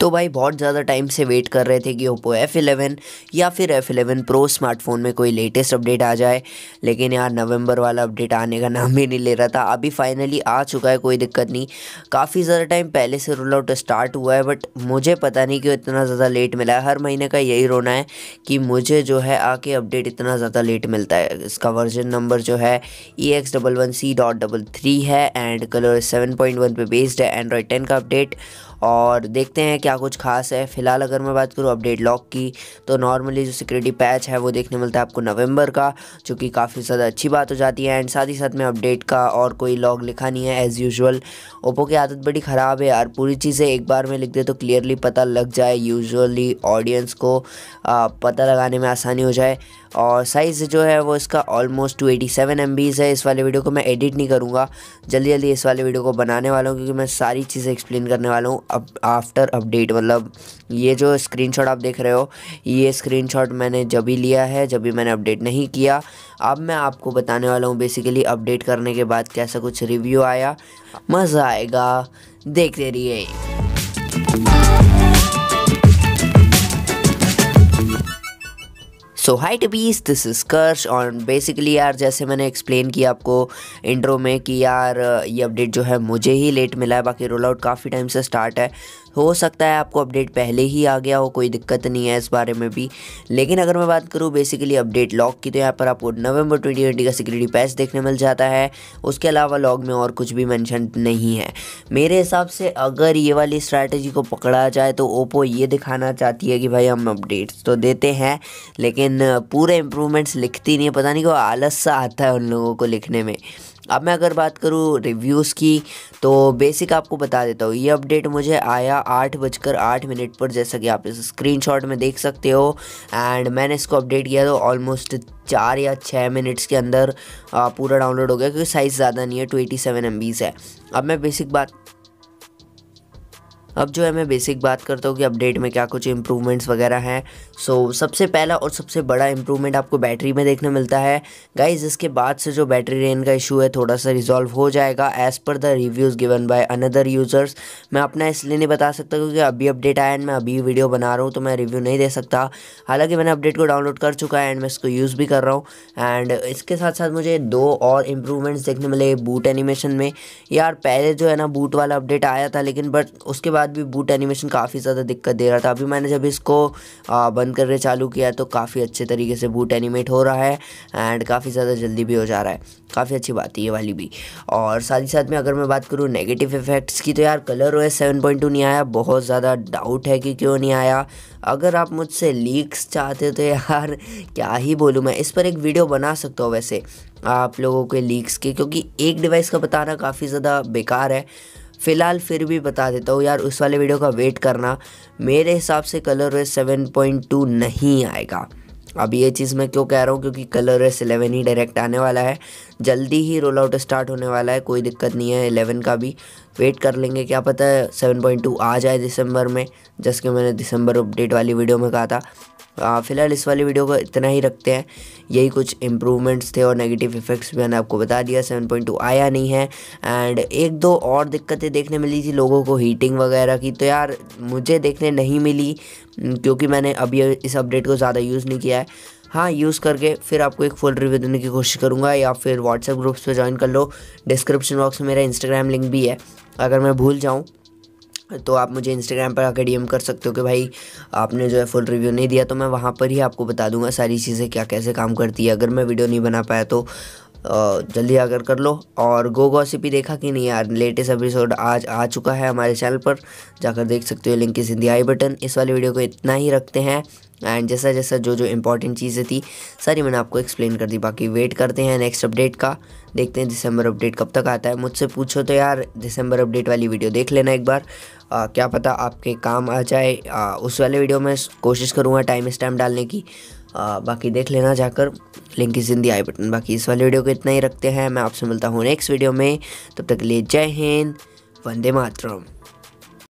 तो भाई बहुत ज़्यादा टाइम से वेट कर रहे थे कि ओप्पो एफ़ एलेवन या फिर एफ़ एलेवन प्रो स्मार्टफोन में कोई लेटेस्ट अपडेट आ जाए लेकिन यार नवंबर वाला अपडेट आने का नाम ही नहीं ले रहा था अभी फाइनली आ चुका है कोई दिक्कत नहीं काफ़ी ज़्यादा टाइम पहले से रोल आउट स्टार्ट हुआ है बट मुझे पता नहीं क्यों इतना ज़्यादा लेट मिला है हर महीने का यही रोना है कि मुझे जो है आके अपडेट इतना ज़्यादा लेट मिलता है इसका वर्जन नंबर जो है E X double one C dot double three है and colour seven point one पर बेस्ड है एंड्रॉयड टेन का अपडेट और देखते हैं क्या कुछ खास है फिलहाल अगर मैं बात करूँ अपडेट लॉक की तो नॉर्मली जो सिक्योरिटी पैच है वो देखने मिलता है आपको नवंबर का जो कि काफ़ी ज़्यादा अच्छी बात हो जाती है एंड साथ ही साथ में अपडेट का और कोई लॉग लिखा नहीं है एज़ यूजल ओप्पो की आदत बड़ी ख़राब है यार पूरी चीज़ें एक बार में लिख दे तो क्लियरली पता लग जाए यूजअली ऑडियंस को आ, पता लगाने में आसानी हो जाए और साइज़ जो है वो इसका almost two eighty seven M Bs है इस वाले वीडियो को मैं एडिट नहीं करूँगा जल्दी जल्दी इस वाले वीडियो को बनाने वाला हूँ क्योंकि मैं सारी चीज़ें एक्सप्लेन करने वाला हूँ अब आफ्टर अपडेट मतलब ये जो स्क्रीनशॉट आप देख रहे हो ये स्क्रीनशॉट मैंने जब भी लिया है जब भी मैंने अपडेट नहीं किया अब मैं आपको बताने वाला हूँ बेसिकली अपडेट करने के बाद कैसा कुछ रिव्यू आया मज़ा आएगा देखते रहिए सो हाई टबीस दिस इज कर्श और बेसिकली यार जैसे मैंने एक्सप्लेन किया आपको इंट्रो में कि यार ये अपडेट जो है मुझे ही लेट मिला है बाकी रोल आउट काफ़ी टाइम से स्टार्ट है हो सकता है आपको अपडेट पहले ही आ गया हो कोई दिक्कत नहीं है इस बारे में भी लेकिन अगर मैं बात करूँ बेसिकली अपडेट लॉक की तो यहाँ पर आपको नवंबर 2020 का सिक्योरिटी पैच देखने मिल जाता है उसके अलावा लॉग में और कुछ भी मैंशन नहीं है मेरे हिसाब से अगर ये वाली स्ट्रैटेजी को पकड़ा जाए तो ओप्पो ये दिखाना चाहती है कि भाई हम अपडेट्स तो देते हैं लेकिन लेकिन पूरे इम्प्रूवमेंट्स लिखती नहीं है पता नहीं क्यों आलस सा आता है उन लोगों को लिखने में अब मैं अगर बात करूँ रिव्यूज़ की तो बेसिक आपको बता देता हूँ ये अपडेट मुझे आया आठ बजकर आठ मिनट पर जैसा कि आप इस स्क्रीनशॉट में देख सकते हो एंड मैंने इसको अपडेट किया तो ऑलमोस्ट चार या छः मिनट्स के अंदर पूरा डाउनलोड हो गया क्योंकि साइज़ ज़्यादा नहीं है टू एटी सेवन है अब मैं बेसिक बात अब जो है मैं बेसिक बात करता हूँ कि अपडेट में क्या कुछ इम्प्रूवमेंट्स वगैरह हैं सो so, सबसे पहला और सबसे बड़ा इम्प्रूवमेंट आपको बैटरी में देखने मिलता है गाइज इसके बाद से जो बैटरी रेन का इशू है थोड़ा सा रिजॉल्व हो जाएगा as per the reviews given by another users मैं अपना इसलिए नहीं बता सकता क्योंकि अभी अपडेट आया एंड मैं अभी वीडियो बना रहा हूँ तो मैं रिव्यू नहीं दे सकता हालाँकि मैंने अपडेट को डाउनलोड कर चुका है एंड मैं इसको यूज़ भी कर रहा हूँ एंड इसके साथ साथ मुझे दो और इम्प्रूवमेंट्स देखने मिले बूट एनिमेशन में यार पहले जो है ना बूट वाला अपडेट आया था लेकिन बट उसके बाद बाद भी बूट एनिमेशन काफ़ी ज़्यादा दिक्कत दे रहा था अभी मैंने जब इसको बंद करके चालू किया तो काफ़ी अच्छे तरीके से बूट एनिमेट हो रहा है एंड काफ़ी ज़्यादा जल्दी भी हो जा रहा है काफ़ी अच्छी बात है ये वाली भी और साथ ही साथ में अगर मैं बात करूँ नेगेटिव इफेक्ट्स की तो यार कलर वो सेवन पॉइंट टू नहीं आया बहुत ज़्यादा डाउट है कि क्यों नहीं आया अगर आप मुझसे लीक्स चाहते हो तो यार क्या ही बोलूँ मैं इस पर एक वीडियो बना सकता हूँ वैसे आप लोगों के लीक्स के क्योंकि एक डिवाइस का बताना काफ़ी ज़्यादा बेकार है फ़िलहाल फिर भी बता देता हूँ यार उस वाले वीडियो का वेट करना मेरे हिसाब से कलर रेस सेवन पॉइंट टू नहीं आएगा अब ये चीज़ मैं क्यों कह रहा हूँ क्योंकि कलर वेस इलेवन ही डायरेक्ट आने वाला है जल्दी ही रोल आउट स्टार्ट होने वाला है कोई दिक्कत नहीं है इलेवन का भी वेट कर लेंगे क्या पता है सेवन पॉइंट टू आ जाए दिसंबर में जैसे कि मैंने दिसंबर अपडेट वाली वीडियो में कहा था तो हाँ, फ़िलहाल इस वाली वीडियो को इतना ही रखते हैं यही कुछ इम्प्रूवमेंट्स थे और नेगेटिव इफेक्ट्स भी मैंने आपको बता दिया 7.2 आया नहीं है एंड एक दो और दिक्कतें देखने मिली थी लोगों को हीटिंग वगैरह की तो यार मुझे देखने नहीं मिली क्योंकि मैंने अभी इस अपडेट को ज़्यादा यूज़ नहीं किया है हाँ यूज़ करके फिर आपको एक फुल रिव्यू देने की कोशिश करूँगा या फिर व्हाट्सएप ग्रुप्स पर ज्वाइन कर लो डिस्क्रिप्शन बॉक्स में मेरा इंस्टाग्राम लिंक भी है अगर मैं भूल जाऊँ तो आप मुझे इंस्टाग्राम पर आकर डीएम कर सकते हो कि भाई आपने जो है फुल रिव्यू नहीं दिया तो मैं वहाँ पर ही आपको बता दूंगा सारी चीज़ें क्या कैसे काम करती है अगर मैं वीडियो नहीं बना पाया तो जल्दी आकर कर लो और गो गॉसिप ही देखा कि नहीं यार लेटेस्ट एपिसोड आज आ चुका है हमारे चैनल पर जाकर देख सकते हो लिंक इस हिंदी आई बटन इस वाले वीडियो को इतना ही रखते हैं एंड जैसा जैसा जो जो इंपॉर्टेंट चीज़ें थी सारी मैंने आपको एक्सप्लेन कर दी बाकी वेट करते हैं नेक्स्ट अपडेट का देखते हैं दिसंबर अपडेट कब तक आता है मुझसे पूछो तो यार दिसंबर अपडेट वाली वीडियो देख लेना एक बार आ, क्या पता आपके काम आ जाए आ, उस वाले वीडियो में कोशिश करूँगा टाइम स्टैम्प डालने की आ, बाकी देख लेना जाकर link is in the I button बाकी इस वाले वीडियो को इतना ही रखते हैं मैं आपसे मिलता हूँ नेक्स्ट वीडियो में तब तक लिए जय हिंद वंदे मातरम